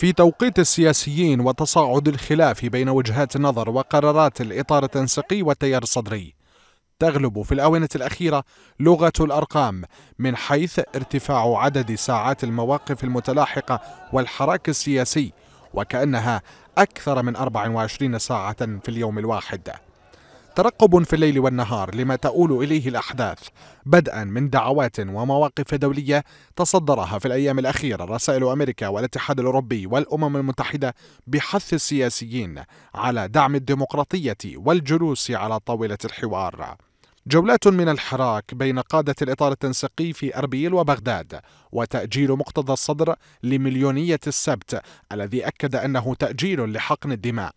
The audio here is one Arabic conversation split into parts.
في توقيت السياسيين وتصاعد الخلاف بين وجهات النظر وقرارات الإطار التنسيقي والتيار الصدري تغلب في الآونة الأخيرة لغة الأرقام من حيث ارتفاع عدد ساعات المواقف المتلاحقة والحراك السياسي وكأنها أكثر من 24 ساعة في اليوم الواحد ترقب في الليل والنهار لما تؤول إليه الأحداث بدءا من دعوات ومواقف دولية تصدرها في الأيام الأخيرة رسائل أمريكا والاتحاد الأوروبي والأمم المتحدة بحث السياسيين على دعم الديمقراطية والجلوس على طاولة الحوار جولات من الحراك بين قادة الإطار التنسيقي في أربيل وبغداد وتأجيل مقتضى الصدر لمليونية السبت الذي أكد أنه تأجيل لحقن الدماء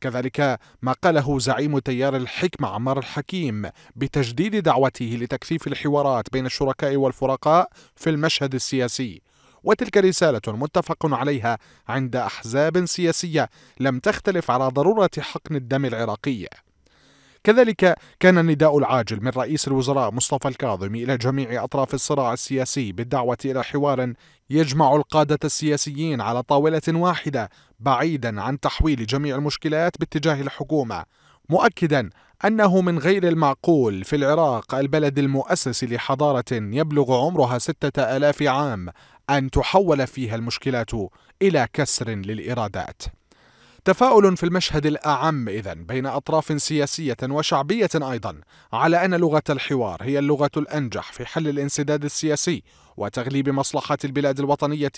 كذلك ما قاله زعيم تيار الحكمة عمار الحكيم بتجديد دعوته لتكثيف الحوارات بين الشركاء والفرقاء في المشهد السياسي وتلك رسالة متفق عليها عند أحزاب سياسية لم تختلف على ضرورة حقن الدم العراقي كذلك كان النداء العاجل من رئيس الوزراء مصطفى الكاظمي إلى جميع أطراف الصراع السياسي بالدعوة إلى حوار يجمع القادة السياسيين على طاولة واحدة بعيدا عن تحويل جميع المشكلات باتجاه الحكومة مؤكدا أنه من غير المعقول في العراق البلد المؤسس لحضارة يبلغ عمرها ستة ألاف عام أن تحول فيها المشكلات إلى كسر للإرادات تفاؤل في المشهد الأعم إذا بين أطراف سياسية وشعبية أيضا على أن لغة الحوار هي اللغة الأنجح في حل الانسداد السياسي وتغليب مصلحة البلاد الوطنية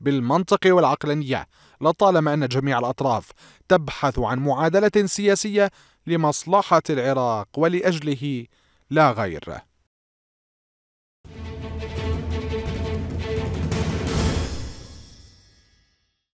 بالمنطق والعقلانية لطالما أن جميع الأطراف تبحث عن معادلة سياسية لمصلحة العراق ولأجله لا غير